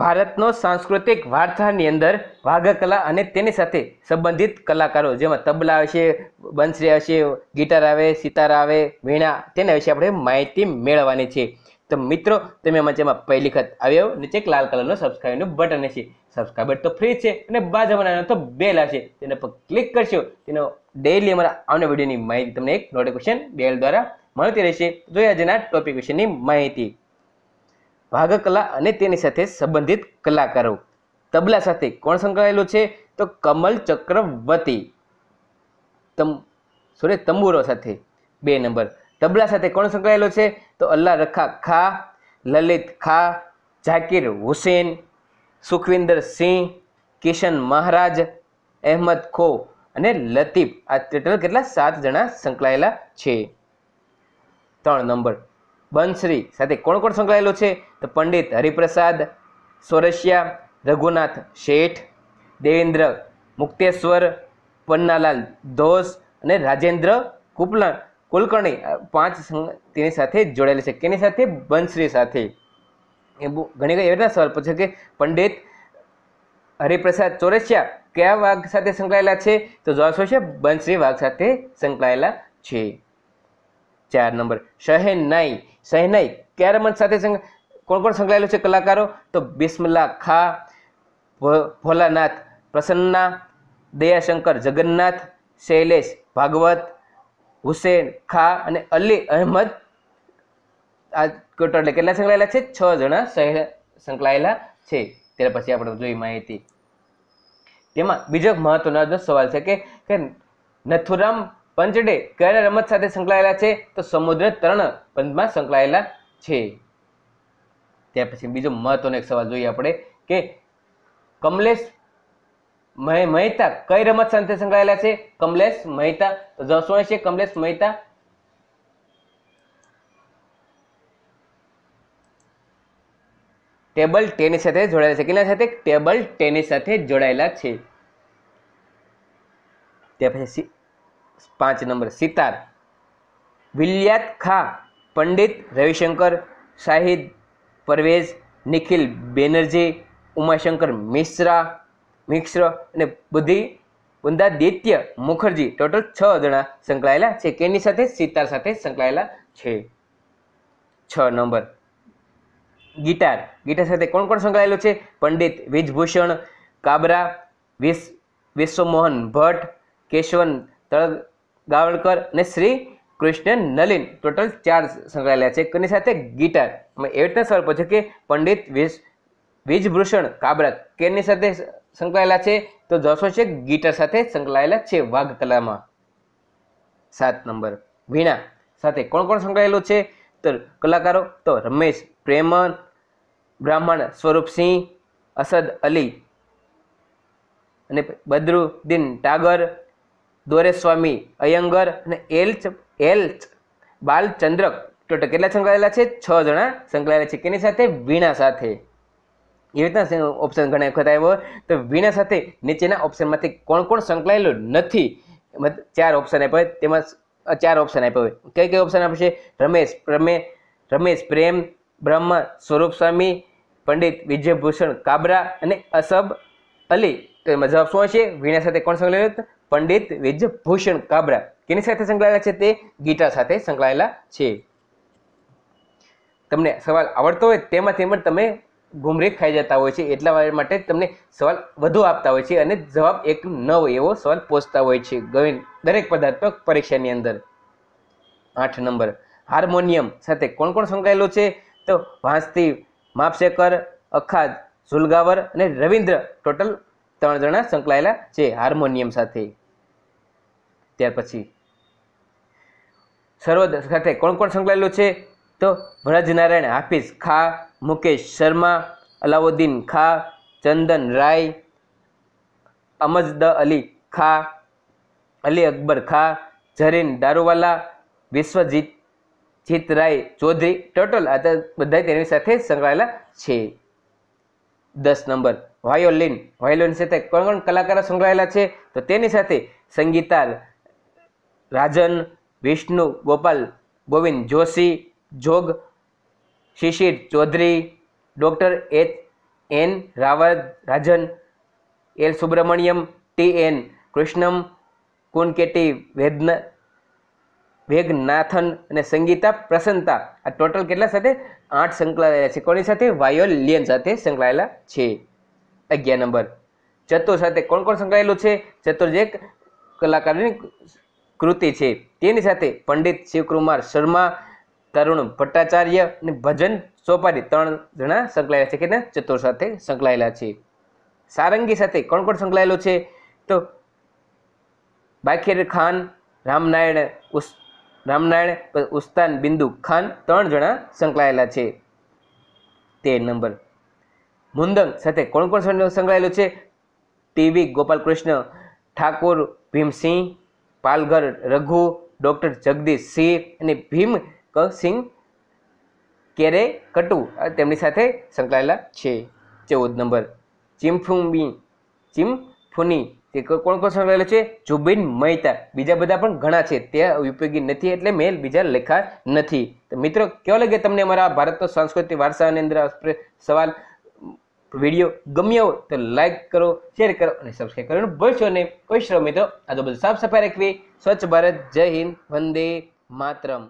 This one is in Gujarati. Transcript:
ભારતનો સાંસ્કૃતિક વારસાની અંદર વાઘા કલા અને તેની સાથે સંબંધિત કલાકારો જેમાં તબલા હશે બંસરી આવશે ગિટાર આવે સિતાર આવે વીણા તેના વિશે આપણે માહિતી મેળવવાની છે તો મિત્રો તમે મજામાં પહેલી ખત આવ્યો નીચે એક લાલ કલરનો સબસ્ક્રાઈબનું બટન હશે સબસ્ક્રાઈબર તો ફ્રી છે અને બાજુમાં તો બેલ હશે તેના પર ક્લિક કરશો તેનો ડેઇલી અમારા આવના વિડીયોની માહિતી તમને એક નોટિફિકેશન બેલ દ્વારા મળતી રહેશે જોઈએ જેના ટોપિક વિશેની માહિતી ભાગકલા અને તેની સાથે સંબંધિત કલાકારો તબલા સાથે કોણ સંકળાયેલું છે તો કમલ ચક્રવર્તી તમ સોરી તંબુરો સાથે બે નંબર તબલા સાથે કોણ સંકળાયેલો છે તો અલ્લા રખા ખા લલિત ખા જાકીર હુસેન સુખવિંદર સિંહ કિશન મહારાજ અહેમદ ખો અને લતીફ આ ટોટલ કેટલા સાત જણા સંકળાયેલા છે ત્રણ નંબર બંશ્રી સાથે કોણ કોણ સંકળાયેલો છે તો પંડિત હરિપ્રસાદ સોરસિયા રઘુનાથ શેઠ દેવેન્દ્ર મુક્તેશ્વર પન્નાલાલ ધોસ અને રાજેન્દ્ર કુપલણ કુલકર્ણી પાંચ તેની સાથે જોડાયેલા છે કેની સાથે બંશ્રી સાથે એ ઘણી એવી રીતના સવાલ પૂછે કે પંડિત હરિપ્રસાદ ચોરસિયા કયા વાઘ સાથે સંકળાયેલા છે તો જવાબ શું છે બંશ્રી વાઘ સાથે સંકળાયેલા છે ચાર નંબર શહેનાઈ શહેનાઈ ક્યારમંદ સાથે કોણ કોણ સંકળાયેલું છે કલાકારો તો બિસ્મલા ખા ભોલાનાથ પ્રસન્ના દયાશંકર જગન્નાથ શૈલેષ ભાગવત હુસેન ખા અને અલી અહેમદ આ ટોટલ કેટલા સંકળાયેલા છે છ જણા શહેર સંકળાયેલા છે ત્યાર પછી આપણે જોઈ માહિતી તેમાં બીજો મહત્વનો સવાલ છે કે નથુરામ પંચડે કયા રમત સાથે સંકળાયેલા છે તો સમુદ્ર તરણ પંથમાં સંકળાયેલા છે ત્યાર પછી બીજો મહત્વનો એક સવાલ જોઈએ આપણે કે કમલેશ મહેતા કઈ રમત સાથે સંકળાયેલા છે કમલેશ મહેતા તો જવાબ શું છે કમલેશ મહેતા ટેબલ ટેનિસ સાથે જોડાયેલા છે કેના સાથે ટેબલ ટેનિસ સાથે જોડાયેલા છે ત્યાર પછી પાંચ નંબર સિતાર વિલિયાત ખા પંડિત રવિશંકર શાહિદ પરવેઝ નિખિલ બેનર્જી ઉમાશંકર મિશ્રા મિશ્ર અને બધી બંદાદિત્ય મુખર્જી ટોટલ છ જણા સંકળાયેલા છે કેની સાથે સિતાર સાથે સંકળાયેલા છે છ નંબર ગિટાર ગિટાર સાથે કોણ કોણ સંકળાયેલું છે પંડિત વિજભૂષણ કાબરા વિસ વિશ્વમોહન ભટ્ટ કેશવન તળદ ગાવળકર અને શ્રી કૃષ્ણ નલિન ટોટલ ચાર સંકળાયેલા છે કોની સાથે ગિટાર એમાં એવી રીતના સવાલ પૂછે કે પંડિત વિજ વિજભૂષણ કાબરા કેની સાથે સંકળાયેલા છે તો જોશો છે ગીટર સાથે સંકળાયેલા છે વાઘ કલામાં સાત નંબર વીણા સાથે કોણ કોણ સંકળાયેલું છે તો કલાકારો તો રમેશ પ્રેમન બ્રાહ્મણ સ્વરૂપસિંહ અસદ અલી અને બદરુદ્દીન ટાગર દોરેસ્વામી અયંગર અને એલ્ચ એલ્ચ બાલચંદ્રક ટોટલ કેટલા સંકળાયેલા છે છ જણા સંકળાયેલા છે કેની સાથે વીણા સાથે એવી રીતના ઓપ્શન ઘણા વખત આવ્યો તો વીણા સાથે નીચેના ઓપ્શનમાંથી કોણ કોણ સંકળાયેલું નથી ચાર ઓપ્શન આપ્યો હોય તેમાં ચાર ઓપ્શન આપ્યો હોય કઈ કઈ ઓપ્શન આપશે રમેશ રમે રમેશ પ્રેમ બ્રહ્મ સ્વરૂપ સ્વામી પંડિત વિજયભૂષણ કાબરા અને અસબ અલી તો એમાં જવાબ શું હશે વીણા સાથે કોણ સંકળાયેલું પંડિત વિજભૂષણ કાબરા કેની સાથે સંકળાયેલા છે તે ગીટા સાથે સંકળાયેલા છે તમને સવાલ આવડતો હોય તેમાં તેમાં તમે ગુમરેખ ખાઈ જતા હોય છે એટલા માટે તમને સવાલ વધુ આપતા હોય છે અને જવાબ એક ન હોય એવો સવાલ પૂછતા હોય છે ગવિન દરેક પદાર્થક પરીક્ષાની અંદર આઠ નંબર હાર્મોનિયમ સાથે કોણ કોણ સંકળાયેલું છે તો વાંસથી માપશેકર અખાદ ઝુલગાવર અને રવિન્દ્ર ટોટલ ત્રણ જણા સંકળાયેલા છે હાર્મોનિયમ સાથે ત્યાર પછી સર્વ સાથે કોણ કોણ સંકળાયેલું છે તો વ્રજનારાયણ હાફિઝ ખા મુકેશ શર્મા અલાઉદ્દીન ખા ચંદન રાય અમજદ અલી ખા અલી અકબર ખા ઝરીન દારૂવાલા વિશ્વજીત જીત રાય ચૌધરી ટોટલ આ બધા તેની સાથે સંકળાયેલા છે દસ નંબર વાયોલિન વાયોલિન સાથે કોણ કોણ કલાકારો સંકળાયેલા છે તો તેની સાથે સંગીતાર રાજન Vishnu Gopal Govind Joshi Jog Shishir Chaudhary doctor H N Rawat Rajan L Subramaniam T N Krishnam કુનકેટી વેદન વેગનાથન અને સંગીતા પ્રસન્નતા આ ટોટલ કેટલા સાથે આઠ સંકળાયેલા છે કોની સાથે વાયોલિયન સાથે સંકળાયેલા છે અગિયાર નંબર જતુર સાથે કોણ કોણ સંકળાયેલું છે જતુર જે કલાકારની કૃતિ છે તેની સાથે પંડિત શિવકુમાર શર્મા તરુણ ભટ્ટાચાર્ય અને ભજન સોપારી ત્રણ જણા સંકળાયેલા છે કે ના ચતુર સાથે સંકળાયેલા છે સારંગી સાથે કોણ કોણ સંકળાયેલું છે તો બાખીર ખાન રામનારાયણ ઉસ રામનારાયણ ઉસ્તાન બિંદુ ખાન ત્રણ જણા સંકળાયેલા છે તેર નંબર મુંદન સાથે કોણ કોણ સંકળાયેલું છે ટીવી ગોપાલકૃષ્ણ ઠાકોર ભીમસિંહ પાલઘર રઘુ ડૉક્ટર જગદીશ સિંહ અને ભીમ કસિંહ કેરે કટુ તેમની સાથે સંકળાયેલા છે ચૌદ નંબર ચિમ્ફુમી ચિમફુની તે કોણ કોણ સંકળાયેલો છે જુબિન મહેતા બીજા બધા પણ ઘણા છે તે ઉપયોગી નથી એટલે મેલ બીજા લેખા નથી તો મિત્રો કેવો લાગે તમને અમારા ભારતનો સાંસ્કૃતિક વારસાની અંદર સવાલ વિડીયો ગમ્યો હોય તો લાઇક કરો શેર કરો અને સબસ્ક્રાઈબ કરવાનું ભૂલશો નહીં કોઈ શ્રમ આ તો બધું સાફ સફાઈ રાખવી સ્વચ્છ ભારત જય હિન્દ વંદે માતરમ